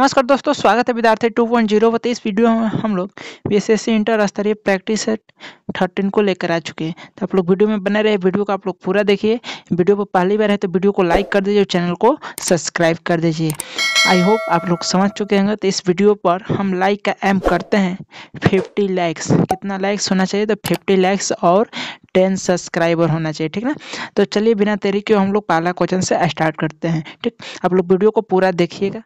नमस्कार दोस्तों स्वागत है विद्यार्थी 2.0 पॉइंट जीरो इस वीडियो में हम लोग बीएसएससी इंटर स्तरीय प्रैक्टिस सेट थर्टीन को लेकर आ चुके हैं तो आप लोग वीडियो में बने रहे वीडियो को आप लोग पूरा देखिए वीडियो पर पहली बार है तो वीडियो को लाइक कर दीजिए और चैनल को सब्सक्राइब कर दीजिए आई होप आप लोग समझ चुके होंगे तो इस वीडियो पर हम लाइक का एम करते हैं फिफ्टी लैक्स कितना लाइक्स होना चाहिए तो फिफ्टी लैक्स और टेन सब्सक्राइबर होना चाहिए ठीक ना तो चलिए बिना तरीके हम लोग पहला क्वेश्चन से स्टार्ट करते हैं ठीक आप लोग वीडियो को पूरा देखिएगा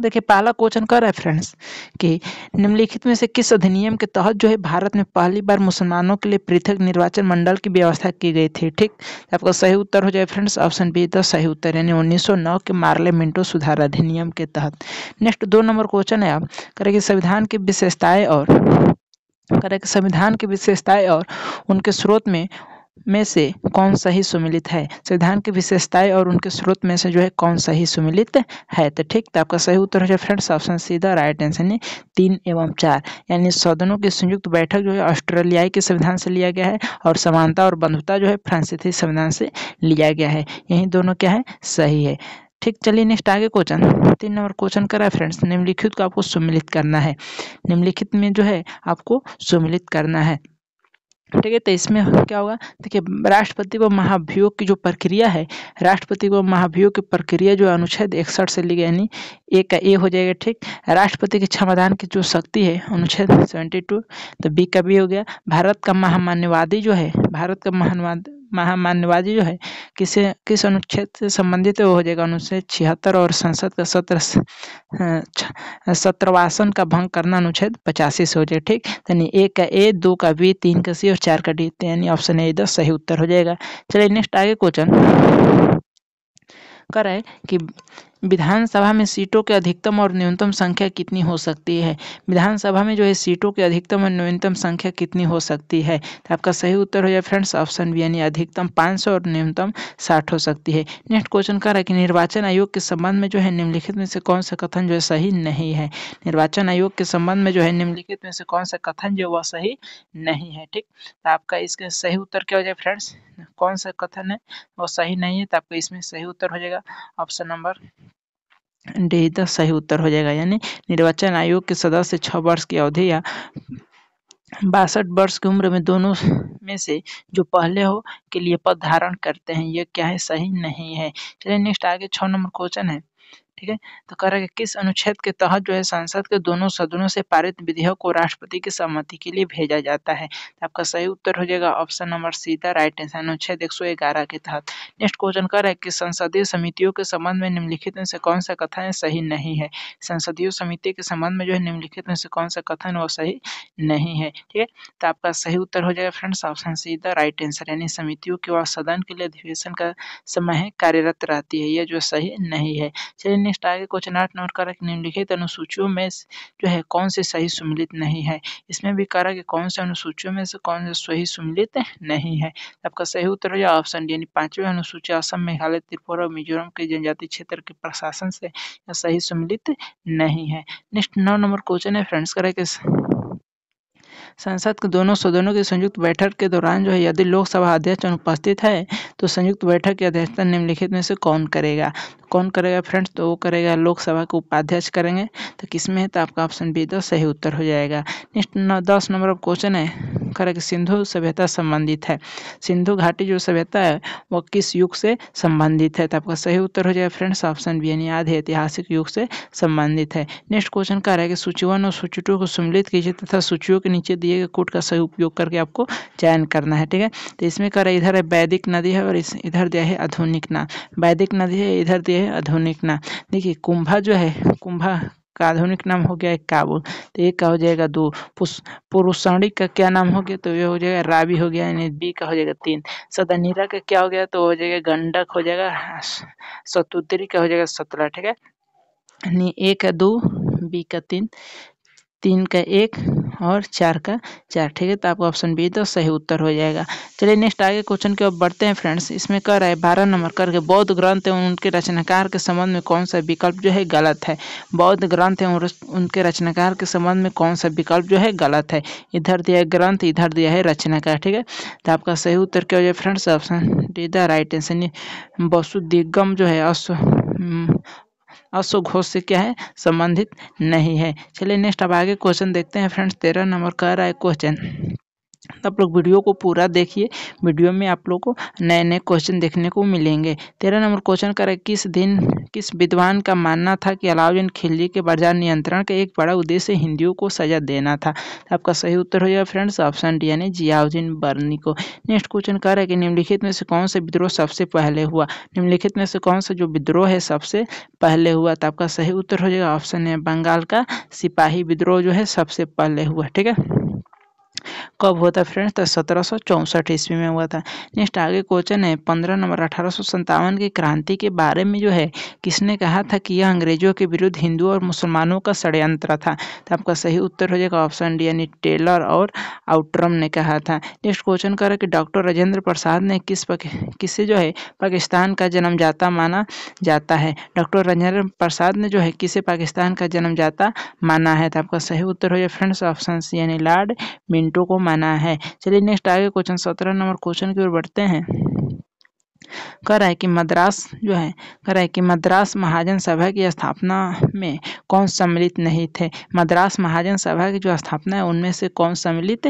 देखिए पहला क्वेश्चन कर रहा है फ्रेंड्स कि निम्नलिखित में से किस अधिनियम के तहत जो है भारत में पहली बार मुसलमानों के लिए पृथक निर्वाचन मंडल की व्यवस्था की गई थी ठीक तो आपका सही उत्तर हो जाए फ्रेंड्स ऑप्शन बी तो सही उत्तर यानी 1909 के मार्ले मिंटो सुधार अधिनियम के तहत नेक्स्ट दो नंबर क्वेश्चन है आप करें कि संविधान की विशेषताएँ और करें कि संविधान की विशेषताएँ और उनके स्रोत में में से कौन सही सुमिलित है संविधान की विशेषताएं और उनके स्रोत में से जो है कौन सही सुमिलित है तो ठीक तो आपका सही उत्तर हो जाए फ्रेंड्स ऑप्शन सीधा राइट आंसर ने तीन एवं चार यानी सदनों की संयुक्त बैठक जो है ऑस्ट्रेलियाई के संविधान से लिया गया है और समानता और बंधुता जो है फ्रांसीसी संविधान से लिया गया है यही दोनों क्या है सही है ठीक चलिए नेक्स्ट आगे क्वेश्चन तीन नंबर क्वेश्चन करा है फ्रेंड्स निम्नलिखित को आपको सुमिलित करना है निम्नलिखित में जो है आपको सुमिलित करना है ठीक है तो इसमें क्या होगा देखिए राष्ट्रपति को महाभियोग की जो प्रक्रिया है राष्ट्रपति को महाभियोग की प्रक्रिया जो अनुच्छेद इकसठ से ली गई यानी ए का ए हो जाएगा ठीक राष्ट्रपति के क्षमादान की जो शक्ति है अनुच्छेद सेवेंटी टू तो बी का बी हो गया भारत का महामान्यवादी जो है भारत का महानवाद महामान्यवादी जो है किसे किस अनुच्छेद से संबंधित वो हो जाएगा अनुच्छेद छिहत्तर और संसद का सत्र सत्रवासन का भंग करना अनुच्छेद पचासी से हो जाएगा ठीक यानी एक का ए दो का बी तीन का सी और चार का डी यानी ऑप्शन ए इधर सही उत्तर हो जाएगा चलिए नेक्स्ट आगे क्वेश्चन करें कि विधानसभा में सीटों के अधिकतम और न्यूनतम संख्या कितनी हो सकती है विधानसभा में जो है सीटों के अधिकतम और न्यूनतम संख्या कितनी हो सकती है तो आपका सही उत्तर हो जाए फ्रेंड्स ऑप्शन बी यानी अधिकतम पाँच सौ और न्यूनतम साठ हो सकती है नेक्स्ट क्वेश्चन कह रहा है कि निर्वाचन आयोग के संबंध में जो है निम्नलिखित में से कौन सा कथन जो है सही नहीं है निर्वाचन आयोग के संबंध में जो है निम्नलिखित में से कौन सा कथन जो वह सही नहीं है ठीक तो आपका इसके सही उत्तर क्या हो जाए फ्रेंड्स कौन सा कथन है वो सही नहीं है तो आपका इसमें सही उत्तर हो जाएगा ऑप्शन नंबर डी ही सही उत्तर हो जाएगा यानी निर्वाचन आयोग के सदस्य छः वर्ष की अवधि या बासठ वर्ष की उम्र में दोनों में से जो पहले हो के लिए पद धारण करते हैं यह क्या है सही नहीं है चलिए नेक्स्ट आगे छः नंबर क्वेश्चन है ठीक है तो कह रहा है किस अनुच्छेद के तहत जो है संसद के दोनों सदनों से पारित विधेयक को राष्ट्रपति की सहमति के लिए भेजा जाता है तो आपका सही उत्तर हो जाएगा option number C the right answer अनुच्छेद एक के तहत नेक्स्ट क्वेश्चन कर रहा है कि संसदीय समितियों के संबंध में निम्नलिखित में से कौन सा कथन सही नहीं है संसदीय समिति के संबंध में जो है निम्नलिखित में से कौन सा कथन वो सही नहीं है ठीक है तो आपका सही उत्तर हो जाएगा friends option C the right answer यानी समितियों के और सदन के लिए अधिवेशन का समय कार्यरत रहती है यह जो सही नहीं है चलिए नेक्स्ट आगे क्वेश्चन आठ नंबर कारक निम्नलिखित अनुसूचियों में जो है कौन से सही सम्मिलित नहीं है इसमें भी कारक कौन से अनुसूचियों में से कौन से सही सम्मिलित नहीं है आपका सही उत्तर है ऑप्शन डी यानी पांचवें अनुसूची असम मेघालय त्रिपुरा और मिजोरम के जनजाति क्षेत्र के प्रशासन से सही सम्मिलित नहीं है नेक्स्ट नौ नंबर क्वेश्चन है फ्रेंड्स कारक संसद के दोनों सदनों की संयुक्त बैठक के दौरान जो है यदि लोकसभा अध्यक्ष अनुपस्थित है तो संयुक्त बैठक की अध्यक्षता निम्नलिखित में से कौन करेगा कौन करेगा फ्रेंड्स तो वो करेगा लोकसभा के उपाध्यक्ष करेंगे तो किसमें है तो आपका ऑप्शन बी तो सही उत्तर हो जाएगा नेक्स्ट दस नंबर ऑफ क्वेश्चन है शंकर करके सिंधु सभ्यता संबंधित है सिंधु घाटी जो सभ्यता है वो किस युग से संबंधित है तो आपका सही उत्तर हो जाएगा फ्रेंड्स ऑप्शन बी यानी आधे ऐतिहासिक युग से संबंधित है नेक्स्ट क्वेश्चन कह रहा है कि सूची वन और सूची टू को सम्मिलित कीजिए तथा सूचियों के नीचे दिए गए कोट का सही उपयोग करके आपको चयन करना है ठीक है तो इसमें कह रहा है इधर है वैदिक नदी है और इस इधर दिया है आधुनिक ना वैदिक नदी है इधर दिया है आधुनिक ना देखिए कुंभा जो है कुंभा का आधुनिक नाम हो गया है काबुल तो एक का हो जाएगा दो पुरुषाणी का क्या नाम हो गया तो ये हो जाएगा रावी हो गया यानी बी का हो जाएगा तीन सदनीरा का क्या हो गया तो हो जाएगा गंडक हो जाएगा सतुतरी का हो जाएगा सतरा ठीक है यानी ए का दो बी का तीन तीन का एक और चार का चार ठीक है तो आपका ऑप्शन बी तो सही उत्तर हो जाएगा चलिए नेक्स्ट आगे क्वेश्चन की ओर बढ़ते हैं फ्रेंड्स इसमें कह रहा है बारह नंबर करके बौद्ध ग्रंथ एवं उनके रचनाकार के संबंध में कौन सा विकल्प जो है गलत है बौद्ध ग्रंथ एवं उनके रचनाकार के संबंध में कौन सा विकल्प जो है गलत है इधर दिया है ग्रंथ इधर दिया है रचनाकार ठीक है तो आपका सही उत्तर क्या हो जाए friends option D the right answer वसुदिगम जो है घोष से क्या है संबंधित नहीं है चलिए नेक्स्ट अब आगे क्वेश्चन देखते हैं फ्रेंड्स तेरह नंबर का रहा है क्वेश्चन तो आप लोग वीडियो को पूरा देखिए वीडियो में आप लोग को नए नए क्वेश्चन देखने को मिलेंगे तेरह नंबर क्वेश्चन करें किस दिन किस विद्वान का मानना था कि अलाउद्दीन खिलजी के बाजार नियंत्रण का एक बड़ा उद्देश्य हिंदुओं को सजा देना था आपका सही उत्तर हो जाएगा फ्रेंड्स ऑप्शन डी यानी जियाउद्दीन बर्नी को नेक्स्ट क्वेश्चन कह रहा है कि निम्नलिखित में से कौन सा विद्रोह सबसे पहले हुआ निम्नलिखित में से कौन सा जो विद्रोह है सबसे पहले हुआ तो आपका सही उत्तर हो जाएगा ऑप्शन है बंगाल का सिपाही विद्रोह जो है सबसे पहले हुआ ठीक है कब हुआ था फ्रेंड्स तो सत्रह सौ चौंसठ ईस्वी में हुआ था नेक्स्ट आगे क्वेश्चन है पंद्रह नंबर अठारह सौ सत्तावन की क्रांति के बारे में जो है किसने कहा था कि यह अंग्रेजों के विरुद्ध हिंदुओं और मुसलमानों का षड्यंत्र था तो आपका सही उत्तर हो जाएगा ऑप्शन डी यानी टेलर और आउट्रम ने कहा था नेक्स्ट क्वेश्चन कर कि डॉक्टर राजेंद्र प्रसाद ने किस किसे जो है पाकिस्तान का जन्मजाता माना जाता है डॉक्टर राजेंद्र प्रसाद ने जो है किसे पाकिस्तान का जन्मजाता माना है तो आपका सही उत्तर हो जाए फ्रेंड्स ऑप्शन सी यानी लॉर्ड मिंटो को मना है चलिए नेक्स्ट आगे क्वेश्चन सत्रह नंबर क्वेश्चन की ओर बढ़ते हैं कह रहा है कि मद्रास जो है कह रहा है कि मद्रास महाजन सभा की स्थापना में कौन सम्मिलित नहीं थे मद्रास महाजन सभा की जो स्थापना है उनमें से कौन सम्मिलित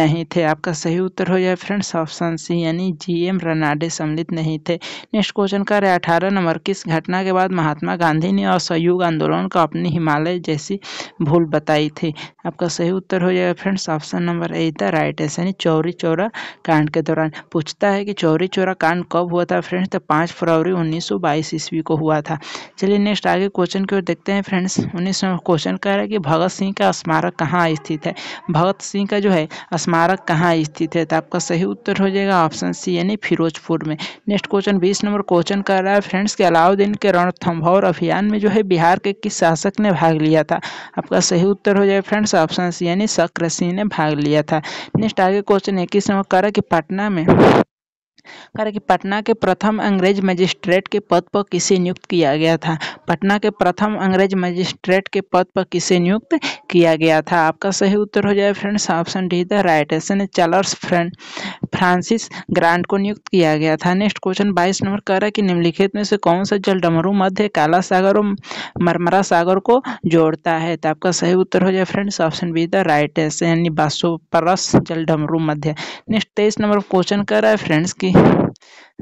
नहीं थे आपका सही उत्तर हो जाए फ्रेंड्स ऑप्शन सी यानी जी एम रनाडे सम्मिलित नहीं थे नेक्स्ट क्वेश्चन कह रहे हैं अठारह नंबर किस घटना के बाद महात्मा गांधी ने असहयोग आंदोलन को अपनी हिमालय जैसी भूल बताई थी आपका सही उत्तर हो जाएगा friends option number A the right है यानी चौरी चौरा कांड के दौरान पूछता है कि चौरी चौरा कांड कब हुआ हुआ था फ्रेंड्स तो पाँच फरवरी 1922 ईस्वी को हुआ था चलिए नेक्स्ट आगे क्वेश्चन की ओर देखते हैं फ्रेंड्स उन्नीस क्वेश्चन कह रहा है कि भगत सिंह का स्मारक कहाँ स्थित है भगत सिंह का जो है स्मारक कहाँ स्थित है तो आपका सही उत्तर हो जाएगा ऑप्शन सी यानी फिरोजपुर में नेक्स्ट क्वेश्चन बीस नंबर क्वेश्चन कह रहा है फ्रेंड्स के अलाउद्दीन के रणथम्भौर अभियान में जो है बिहार के किस शासक ने भाग लिया था आपका सही उत्तर हो जाएगा फ्रेंड्स ऑप्शन सी यानी शक्र सिंह ने भाग लिया था नेक्स्ट आगे क्वेश्चन इक्कीस नंबर कह रहा है कि पटना में कि पटना के प्रथम अंग्रेज मजिस्ट्रेट के पद पर किसे नियुक्त किया गया था पटना के प्रथम अंग्रेज मजिस्ट्रेट के पद पर किसे नियुक्त किया गया था आपका सही उत्तर हो जाए friends option D the right ऐसे चार्ल्स फ्रेंड फ्रांसिस ग्रांट को नियुक्त किया गया था नेक्स्ट क्वेश्चन बाईस नंबर कह रहा है कि निम्नलिखित में से कौन सा डमरू मध्य काला सागर और मरमरा सागर को जोड़ता है तो आपका सही उत्तर हो जाए friends option B the right ऐसे यानी बासोपरस डमरू मध्य नेक्स्ट तेईस नंबर क्वेश्चन कह रहा है फ्रेंड्स कि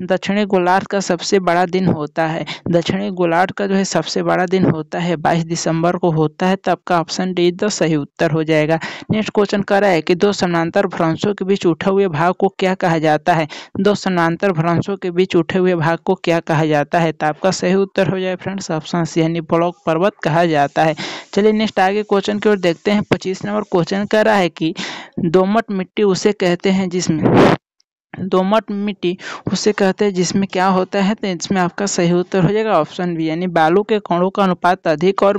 दक्षिणी गोलार्ध का सबसे बड़ा दिन होता है दक्षिणी गोलार्ध का जो है सबसे बड़ा दिन होता है 22 दिसंबर को होता है तब का ऑप्शन डी द सही उत्तर हो जाएगा नेक्स्ट क्वेश्चन कह रहा है कि दो समानांतर भ्रंशों के बीच उठे हुए भाग को क्या कहा जाता है दो समानांतर भ्रंशों के बीच उठे हुए भाग को क्या कहा जाता है तो आपका सही उत्तर हो जाए फ्रेंड्स ऑप्शन सी यानी ब्लॉक पर्वत कहा जाता है चलिए नेक्स्ट आगे क्वेश्चन की ओर देखते हैं पच्चीस नंबर क्वेश्चन कह रहा है कि दोमट मिट्टी उसे कहते हैं जिसमें दोमट मिट्टी उसे कहते हैं जिसमें क्या होता है तो इसमें आपका सही उत्तर हो जाएगा ऑप्शन बी यानी बालू के कणों का अनुपात अधिक और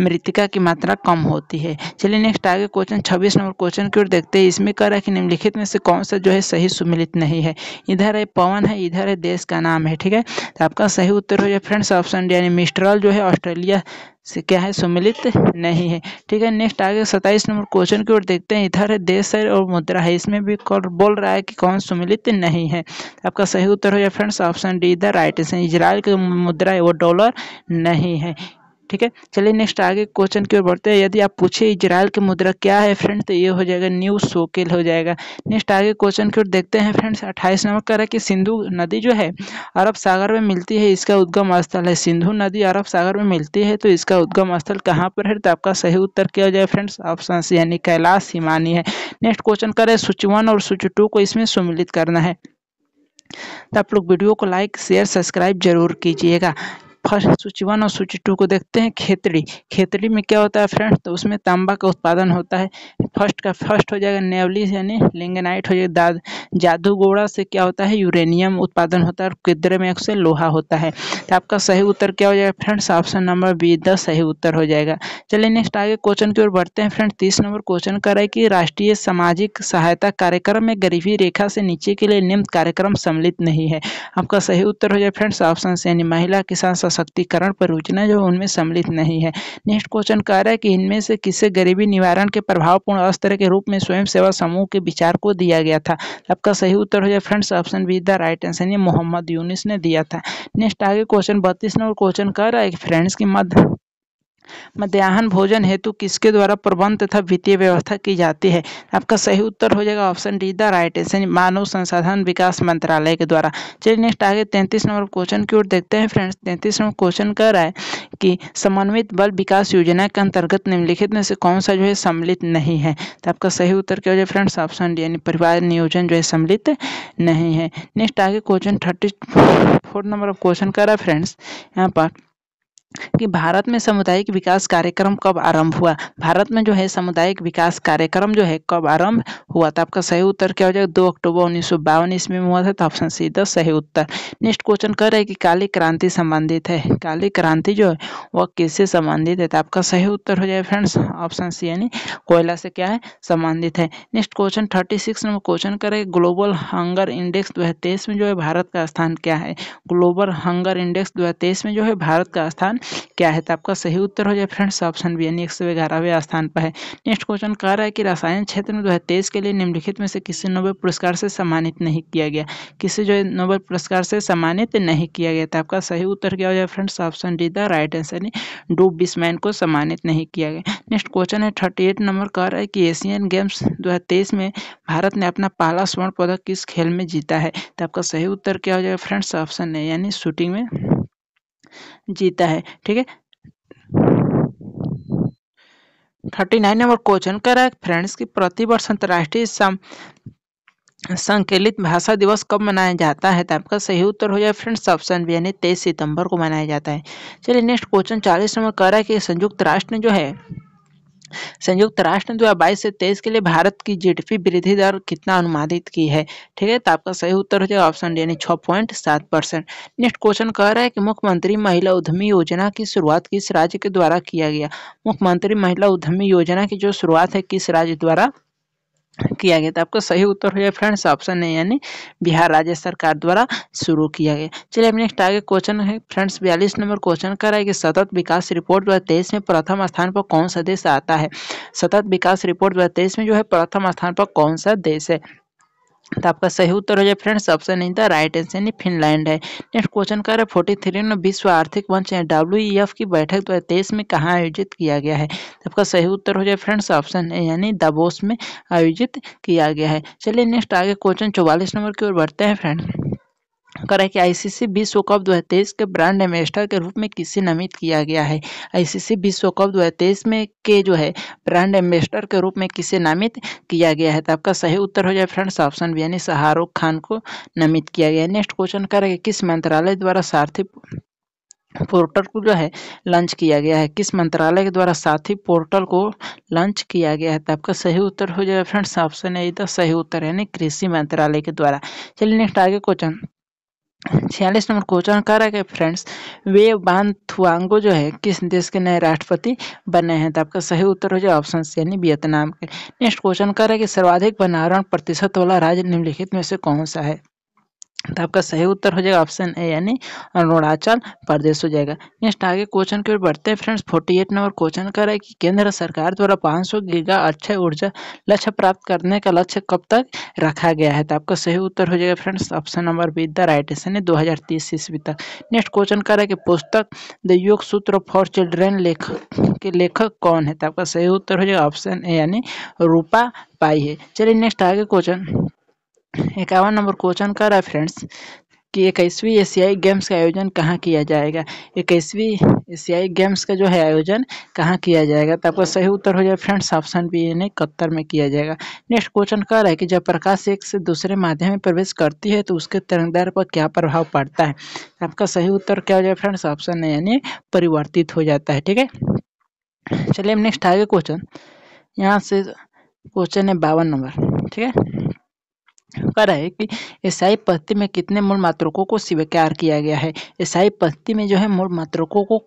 मृतिका की मात्रा कम होती है चलिए नेक्स्ट आगे क्वेश्चन 26 नंबर क्वेश्चन की ओर देखते हैं इसमें कह रहा है कि निम्नलिखित में से कौन सा जो है सही सुमिलित नहीं है इधर है पवन है इधर है देश का नाम है ठीक है तो आपका सही उत्तर हो जाए फ्रेंड्स ऑप्शन डी यानी मिस्ट्रॉल जो है ऑस्ट्रेलिया से क्या है सम्मिलित नहीं है ठीक है नेक्स्ट आगे सत्ताईस नंबर क्वेश्चन की ओर देखते हैं इधर है देश है और मुद्रा है इसमें भी बोल रहा है कि कौन सम्मिलित नहीं है आपका सही उत्तर हो जाए friends option D the right Israel Israel की मुद्रा है वो डॉलर नहीं है ठीक है चलिए नेक्स्ट आगे क्वेश्चन की ओर बढ़ते हैं यदि आप पूछे इजराइल की मुद्रा क्या है फ्रेंड्स तो ये हो जाएगा न्यू सोकेल हो जाएगा नेक्स्ट आगे क्वेश्चन की ओर देखते हैं फ्रेंड्स अट्ठाईस नंबर रहा है कि सिंधु नदी जो है अरब सागर में मिलती है इसका उद्गम स्थल है सिंधु नदी अरब सागर में मिलती है तो इसका उद्गम स्थल कहाँ पर है तो आपका सही उत्तर क्या हो जाए फ्रेंड्स ऑप्शन सी यानी कैलाश हिमानी है नेक्स्ट क्वेश्चन कर रहे स्विच वन और स्विच टू को इसमें सम्मिलित करना है तो आप लोग वीडियो को लाइक शेयर सब्सक्राइब जरूर कीजिएगा फर्स्ट सूची वन और सूची टू को देखते हैं खेतड़ी खेतड़ी में क्या होता है फ्रेंड्स तो उसमें तांबा का उत्पादन होता है फर्स्ट का फर्स्ट हो जाएगा नेवली यानी लिंगनाइट हो जाएगा जादूगोड़ा से क्या होता है यूरेनियम उत्पादन होता है और किद्रे में से लोहा होता है तो आपका सही उत्तर क्या हो जाएगा friends option number B the सही उत्तर हो जाएगा चलिए नेक्स्ट आगे क्वेश्चन की ओर बढ़ते हैं फ्रेंड तीस नंबर क्वेश्चन कर रहा है कि राष्ट्रीय सामाजिक सहायता कार्यक्रम में गरीबी रेखा से नीचे के लिए निम्न कार्यक्रम सम्मिलित नहीं है आपका सही उत्तर हो जाए फ्रेंड्स ऑप्शन से यानी महिला किसान सशक्तिकरण परियोजना जो उनमें सम्मिलित नहीं है नेक्स्ट क्वेश्चन कह रहा है कि इनमें से किसे गरीबी निवारण के प्रभावपूर्ण स्तर के रूप में स्वयं सेवा समूह के विचार को दिया गया था आपका सही उत्तर हो जाए friends option B the right answer ये मोहम्मद यूनिस ने दिया था नेक्स्ट आगे क्वेश्चन बत्तीस नंबर क्वेश्चन कह रहा है कि फ्रेंड्स की मध्य मध्याह्न भोजन हेतु किसके द्वारा प्रबंध तथा वित्तीय व्यवस्था की जाती है आपका सही उत्तर हो जाएगा option D the right answer मानव संसाधन विकास मंत्रालय के द्वारा चलिए नेक्स्ट आगे तैंतीस नंबर क्वेश्चन की ओर देखते हैं फ्रेंड्स तैंतीस नंबर क्वेश्चन कह रहा है कि समन्वित बल विकास योजना के अंतर्गत निम्नलिखित में से कौन सा जो है सम्मिलित नहीं है तो आपका सही उत्तर क्या हो जाए फ्रेंड्स ऑप्शन डी यानी परिवार नियोजन जो है सम्मिलित नहीं है नेक्स्ट आगे question thirty number of question कर रहा है फ्रेंड्स यहाँ पर कि भारत में सामुदायिक विकास कार्यक्रम कब आरंभ हुआ भारत में जो है सामुदायिक विकास कार्यक्रम जो है कब आरंभ हुआ था आपका सही उत्तर क्या हो जाएगा दो अक्टूबर उन्नीस सौ बावन ईस्वी में हुआ था तो ऑप्शन सी द सही उत्तर नेक्स्ट क्वेश्चन कर रहे हैं कि काली क्रांति संबंधित है काली क्रांति जो है वह किससे संबंधित है तो आपका सही उत्तर हो जाए फ्रेंड्स ऑप्शन सी यानी कोयला से क्या है संबंधित है next question thirty six number question करें ग्लोबल हंगर इंडेक्स दो में जो है भारत का स्थान क्या है ग्लोबल हंगर इंडेक्स दो में जो है भारत का स्थान क्या है तो आपका सही उत्तर हो जाए फ्रेंड्स ऑप्शन बी यानी एक सौ ग्यारहवें स्थान पर है नेक्स्ट क्वेश्चन कह रहा है कि रसायन क्षेत्र में दो के लिए निम्नलिखित में से किसी नोबेल पुरस्कार से सम्मानित नहीं किया गया किसी जो नोबेल पुरस्कार से सम्मानित नहीं किया गया तो आपका सही उत्तर क्या हो जाए friends option D the right answer यानी डू बिस्मैन को सम्मानित नहीं किया गया नेक्स्ट क्वेश्चन है थर्टी एट नंबर कह रहा है कि एशियन गेम्स दो में भारत ने अपना पहला स्वर्ण पदक किस खेल में जीता है तो आपका सही उत्तर क्या हो जाएगा फ्रेंड्स ऑप्शन है यानी शूटिंग में जीता है ठीक है थर्टी नाइन नंबर क्वेश्चन कह रहा है फ्रेंड्स की प्रतिवर्ष अंतर्राष्ट्रीय संकलित भाषा दिवस कब मनाया जाता है तो आपका सही उत्तर हो जाए फ्रेंड्स ऑप्शन बी यानी तेईस सितंबर को मनाया जाता है चलिए नेक्स्ट क्वेश्चन चालीस नंबर कह रहा है कि संयुक्त राष्ट्र ने जो है संयुक्त राष्ट्र ने दो हजार बाईस से तेईस के लिए भारत की जीडीपी वृद्धि दर कितना अनुमानित की है ठीक है तो आपका सही उत्तर हो जाएगा ऑप्शन डी यानी पॉइंट सात परसेंट नेक्स्ट क्वेश्चन कह रहा है कि मुख्यमंत्री महिला उद्यमी योजना की शुरुआत किस राज्य के द्वारा किया गया मुख्यमंत्री महिला उद्यमी योजना की जो शुरुआत है किस राज्य द्वारा किया गया था आपका सही उत्तर हो जाए फ्रेंड्स ऑप्शन है यानी बिहार राज्य सरकार द्वारा शुरू किया गया चलिए अब नेक्स्ट आगे क्वेश्चन है फ्रेंड्स बयालीस नंबर क्वेश्चन कर रहा है कि सतत विकास रिपोर्ट दो हज़ार तेईस में प्रथम स्थान पर कौन सा देश आता है सतत विकास रिपोर्ट दो हज़ार तेईस में जो है प्रथम स्थान पर कौन सा देश है तो आपका सही उत्तर हो जाए फ्रेंड्स ऑप्शन नहीं था राइट आंसर यानी फिनलैंड है नेक्स्ट क्वेश्चन कर रहा है फोर्टी थ्री में विश्व आर्थिक मंच है डब्ल्यू e की बैठक दो तो तेईस में कहाँ आयोजित किया गया है तो आपका सही उत्तर हो जाए फ्रेंड्स ऑप्शन ए यानी दबोस में आयोजित किया गया है चलिए नेक्स्ट आगे क्वेश्चन चौवालीस नंबर की ओर बढ़ते हैं फ्रेंड्स करें कि आईसीसी विश्व कप दो के ब्रांड एम्बेसडर के रूप में किसे नामित किया गया है आईसीसी विश्व कप दो में के जो है ब्रांड एम्बेसडर के रूप में किसे नामित किया गया है तो आपका सही उत्तर हो जाए फ्रेंड्स ऑप्शन बी यानी शाहरुख खान को नामित किया गया है नेक्स्ट क्वेश्चन कि किस मंत्रालय द्वारा सार्थी पोर्टल को जो है लॉन्च किया गया है किस मंत्रालय के द्वारा साथी पोर्टल को लॉन्च किया गया है तो आपका सही उत्तर हो जाएगा फ्रेंड्स ऑप्शन है इधर सही उत्तर यानी कृषि मंत्रालय के द्वारा चलिए नेक्स्ट आगे क्वेश्चन छियालीस नंबर क्वेश्चन कर रहा है फ्रेंड्स वे बान थुआंगो जो है किस देश के नए राष्ट्रपति बने हैं तो आपका सही उत्तर हो जाए ऑप्शन सी यानी वियतनाम के नेक्स्ट क्वेश्चन कर रहा है कि सर्वाधिक बनारण प्रतिशत वाला राज्य निम्नलिखित में से कौन सा है तो आपका सही उत्तर हो जाएगा ऑप्शन ए यानी अरुणाचल प्रदेश हो जाएगा नेक्स्ट आगे क्वेश्चन की ओर बढ़ते हैं फ्रेंड्स 48 नंबर क्वेश्चन रहा है कि केंद्र सरकार द्वारा 500 गीगा अक्षय ऊर्जा लक्ष्य प्राप्त करने का लक्ष्य कब तक रखा गया है तो आपका सही उत्तर हो जाएगा friends option number B the right answer है दो ईस्वी तक नेक्स्ट क्वेश्चन रहा है कि पुस्तक द योग सूत्र फॉर चिल्ड्रेन लेखक के लेखक कौन है तो आपका सही उत्तर हो जाएगा ऑप्शन ए यानी रूपा पाई है चलिए नेक्स्ट आगे क्वेश्चन इक्यावन नंबर क्वेश्चन रहा है फ्रेंड्स कि इक्कीसवीं एशियाई गेम्स का आयोजन कहाँ किया जाएगा इक्कीसवीं एशियाई गेम्स का जो है आयोजन कहाँ किया जाएगा तो आपका सही उत्तर हो जाए फ्रेंड्स ऑप्शन बी यानी कत्तर में किया जाएगा नेक्स्ट क्वेश्चन कह रहा है कि जब प्रकाश एक से दूसरे माध्यम में प्रवेश करती है तो उसके तरंगदार पर क्या प्रभाव पड़ता है तो आपका सही उत्तर क्या हो जाए फ्रेंड्स ऑप्शन यानी परिवर्तित हो जाता है ठीक है चलिए हम नेक्स्ट आगे क्वेश्चन यहाँ से क्वेश्चन है बावन नंबर ठीक है कर है कि ईसाई पद्धति में कितने मूल मात्रकों को स्वीकार किया गया है ईसाई पद्धति में जो है मूल मात्रकों को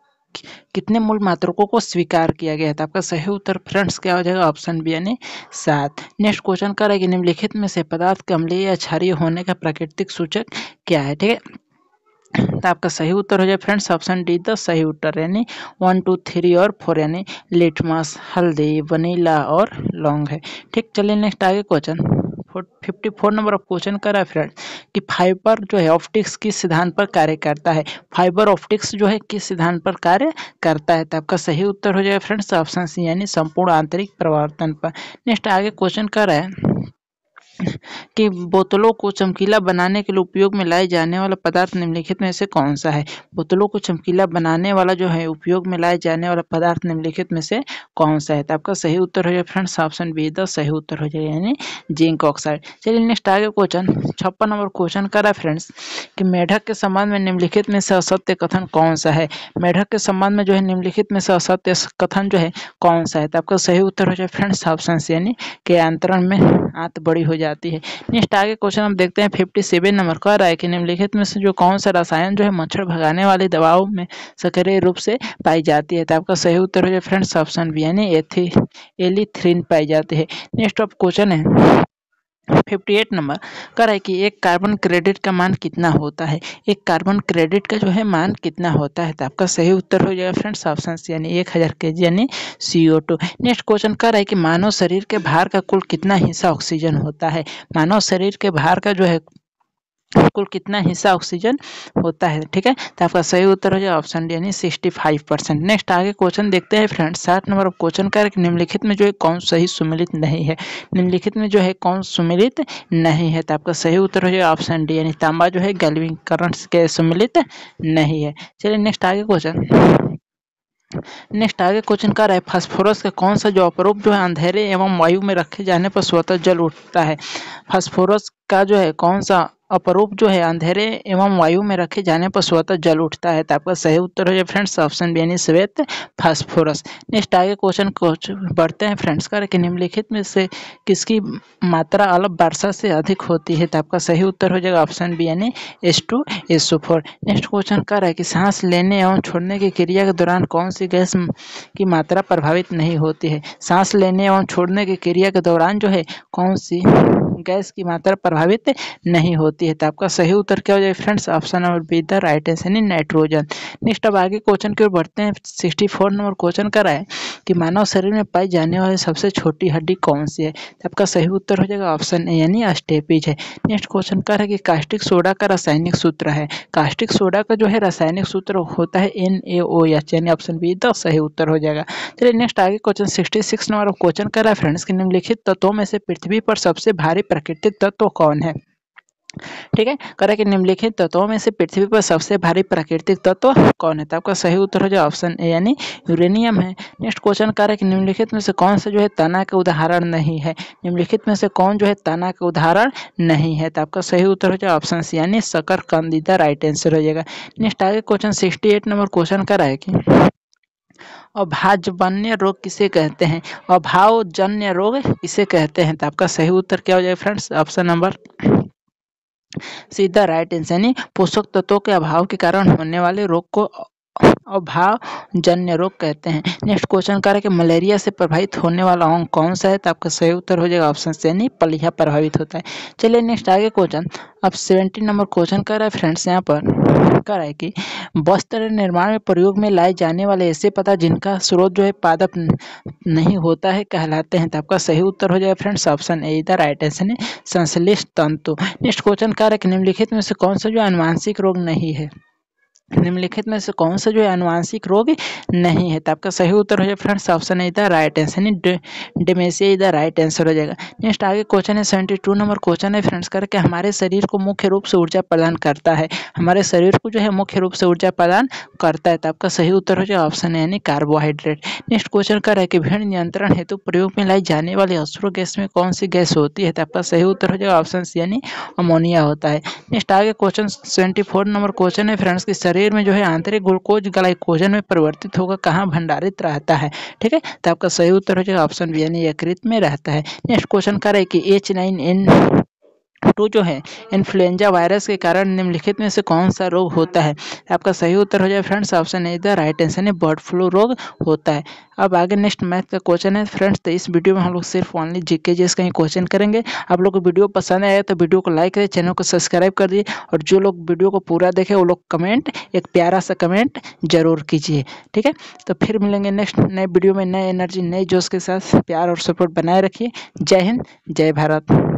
कितने मूल मात्रकों को स्वीकार किया गया है तो आपका सही उत्तर फ्रेंड्स क्या हो जाएगा ऑप्शन बी यानी सात नेक्स्ट क्वेश्चन का कि निम्नलिखित में से पदार्थ कमलीय या क्षारीय होने का प्राकृतिक सूचक क्या है ठीक है तो आपका सही उत्तर हो जाए फ्रेंड्स ऑप्शन डी द सही उत्तर यानी वन टू थ्री और फोर यानी लिटमस हल्दी वनीला और लौंग है ठीक चलिए नेक्स्ट आगे question fifty four number of question करा फ्रेंड कि फाइबर जो है ऑप्टिक्स किस सिद्धांत पर कार्य करता है फाइबर ऑप्टिक्स जो है किस सिद्धांत पर कार्य करता है तो आपका सही उत्तर हो जाएगा फ्रेंड्स ऑप्शन सी यानी संपूर्ण आंतरिक प्रवर्तन पर नेक्स्ट आगे क्वेश्चन कर रहे हैं की बोतलों को चमकीला बनाने के लिए उपयोग में लाए जाने वाला पदार्थ निम्नलिखित में से कौन सा है बोतलों को चमकीला बनाने वाला जो है उपयोग में लाए जाने वाला पदार्थ निम्नलिखित में से कौन सा है तो आपका सही उत्तर हो जाएगा फ्रेंड्स ऑप्शन बी द सही उत्तर हो जाएगा यानी जिंक ऑक्साइड चलिए नेक्स्ट आगे क्वेश्चन छप्पन नंबर क्वेश्चन करा फ्रेंड्स कि मेढक के संबंध में निम्नलिखित में से असत्य कथन कौन सा है मेढक के संबंध में जो है निम्नलिखित में से असत्य कथन जो है कौन सा है तो आपका सही उत्तर हो जाए फ्रेंड्स ऑप्शन से यानी के अंतरण में आंत बड़ी हो जाए जाती है नेक्स्ट आगे क्वेश्चन हम देखते हैं फिफ्टी सेवन नंबर का राय के निम्नलिखित में से जो कौन सा रसायन जो है मच्छर भगाने वाली दवाओं में सक्रिय रूप से पाई जाती है तो आपका सही उत्तर हो जाए फ्रेंड्स ऑप्शन बी यानी एथी एलिथ्रीन पाई जाती है नेक्स्ट ऑफ क्वेश्चन है फिफ्टी एट नंबर कह रहा है कि एक कार्बन क्रेडिट का मान कितना होता है एक कार्बन क्रेडिट का जो है मान कितना होता है तो आपका सही उत्तर हो जाएगा फ्रेंड्स ऑप्शन सी यानी एक हज़ार के जी यानी C O two next question कह रहा है कि मानव शरीर के भार का कुल कितना हिस्सा ऑक्सीजन होता है मानव शरीर के भार का जो है कुल कितना हिस्सा ऑक्सीजन होता है ठीक है तो आपका सही उत्तर हो जाएगा ऑप्शन डी यानी सिक्सटी फाइव परसेंट नेक्स्ट आगे क्वेश्चन देखते हैं फ्रेंड्स सात नंबर क्वेश्चन का निम्नलिखित में जो है कौन सही सुमिलित नहीं है निम्नलिखित में जो है कौन सुमिलित नहीं है तो आपका सही उत्तर हो जाएगा ऑप्शन डी यानी तांबा जो है गैल्विंग करंट के सुमिलित नहीं है चलिए नेक्स्ट आगे क्वेश्चन नेक्स्ट आगे क्वेश्चन कर रहा है फास्फोरस का कौन सा जो अपरूप जो है अंधेरे एवं वायु में रखे जाने पर स्वतः जल उठता है फास्फोरस का जो है कौन सा अपरूप जो है अंधेरे एवं वायु में रखे जाने पर स्वतः जल उठता है तो आपका सही उत्तर हो जाए फ्रेंड्स ऑप्शन बी यानी श्वेत फास्फोरस नेक्स्ट आगे क्वेश्चन बढ़ते हैं फ्रेंड्स कर कि निम्नलिखित में से किसकी मात्रा अलग वर्षा से अधिक होती है तो आपका सही उत्तर हो जाएगा ऑप्शन बी यानी S two S four next question कर है कि सांस लेने एवं छोड़ने की क्रिया के दौरान कौन सी गैस की मात्रा प्रभावित नहीं होती है सांस लेने एवं छोड़ने की क्रिया के दौरान जो है कौन सी गैस की मात्रा प्रभावित नहीं होती है तो आपका सही उत्तर क्या हो जाएगा friends option number B the right answer यानी नाइट्रोजन नेक्स्ट अब आगे क्वेश्चन की ओर बढ़ते हैं सिक्सटी फोर नंबर क्वेश्चन का रहा है कि मानव शरीर में पाई जाने वाली सबसे छोटी हड्डी कौन सी है तो आपका सही उत्तर हो जाएगा ऑप्शन ए यानी अस्टेपिज है नेक्स्ट क्वेश्चन का है कि कास्टिक सोडा का रासायनिक सूत्र है कास्टिक सोडा का जो है रासायनिक सूत्र होता है एन ए ओ एच यानी ऑप्शन बी द सही उत्तर हो जाएगा चलिए नेक्स्ट आगे question sixty six number question कर रहा है फ्रेंड्स की निम्नलिखित तत्वों में से पृथ्वी पर सबसे भारी प्राकृतिक तत्व कौन है ठीक है करेक्ट निम्नलिखित तत्वों में से पृथ्वी पर सबसे भारी प्राकृतिक तत्व कौन है तो आपका सही उत्तर हो जाए ऑप्शन ए यानी यूरेनियम है नेक्स्ट क्वेश्चन कि निम्नलिखित में से कौन सा जो है तना का उदाहरण नहीं है निम्नलिखित में से कौन जो है तना का उदाहरण नहीं है तो आपका सही उत्तर हो जाए ऑप्शन सी यानी सकर राइट आंसर हो जाएगा नेक्स्ट आगे क्वेश्चन सिक्सटी नंबर क्वेश्चन करा है कि अभाजन्य रोग किसे कहते हैं अभावजन्य रोग किसे कहते हैं तो आपका सही उत्तर क्या हो जाएगा friends option number C the right answer यानी पोषक तत्वों के अभाव के कारण होने वाले रोग को अभाव जन्य रोग कहते हैं नेक्स्ट क्वेश्चन कह रहा है कि मलेरिया से प्रभावित होने वाला अंग कौन सा है तो आपका सही उत्तर हो जाएगा ऑप्शन से नहीं पलिया प्रभावित होता है चलिए नेक्स्ट आगे क्वेश्चन अब सेवेंटी नंबर क्वेश्चन कह रहा है फ्रेंड्स यहाँ पर कह रहा है कि वस्त्र निर्माण में प्रयोग में लाए जाने वाले ऐसे पदार्थ जिनका स्रोत जो है पादप नहीं होता है कहलाते हैं तो आपका सही उत्तर हो जाएगा फ्रेंड्स ऑप्शन ए इधर राइट आंसर है संश्लिष्ट तंतु नेक्स्ट क्वेश्चन कह रहा है कि निम्नलिखित में से कौन सा जो अनुवांशिक रोग नहीं है निम्नलिखित में से कौन सा जो है अनुवांशिक रोग नहीं है तो आपका सही उत्तर हो जाए फ्रेंड्स ऑप्शन है इधर राइट आंसर यानी डिमेसिया इधर राइट आंसर हो जाएगा नेक्स्ट आगे क्वेश्चन है सेवेंटी टू नंबर क्वेश्चन है फ्रेंड्स करके हमारे शरीर को मुख्य रूप से ऊर्जा प्रदान करता है हमारे शरीर को जो है मुख्य रूप से ऊर्जा प्रदान करता है तो आपका सही उत्तर हो जाए ऑप्शन है यानी कार्बोहाइड्रेट नेक्स्ट क्वेश्चन कर रहा है कि भीड़ नियंत्रण हेतु प्रयोग में लाई जाने वाली अश्रो गैस में कौन सी गैस होती है तो आपका सही उत्तर हो जाएगा ऑप्शन यानी अमोनिया होता है नेक्स्ट आगे क्वेश्चन सेवेंटी नंबर क्वेश्चन है फ्रेंड्स की शरीर शरीर में जो है आंतरिक ग्लूकोज ग्लाइकोजन में परिवर्तित होगा कहाँ भंडारित रहता है ठीक है तो आपका सही उत्तर हो जाएगा ऑप्शन बी यानी यकृत में रहता है नेक्स्ट क्वेश्चन करें कि एच नाइन एन टू जो है इन्फ्लुएंजा वायरस के कारण निम्नलिखित में से कौन सा रोग होता है आपका सही उत्तर हो जाए friends option A the right answer है बर्ड फ्लू रोग होता है अब आगे नेक्स्ट मैथ का क्वेश्चन है फ्रेंड्स तो इस वीडियो में हम लोग सिर्फ ओनली जीके जीएस का ही क्वेश्चन करेंगे आप लोग को वीडियो पसंद आया तो वीडियो को लाइक करें चैनल को सब्सक्राइब कर दिए और जो लोग वीडियो को पूरा देखे वो लोग कमेंट एक प्यारा सा कमेंट जरूर कीजिए ठीक है तो फिर मिलेंगे नेक्स्ट नए वीडियो में नए एनर्जी नए जोश के साथ प्यार और सपोर्ट बनाए रखिए जय हिंद जय भारत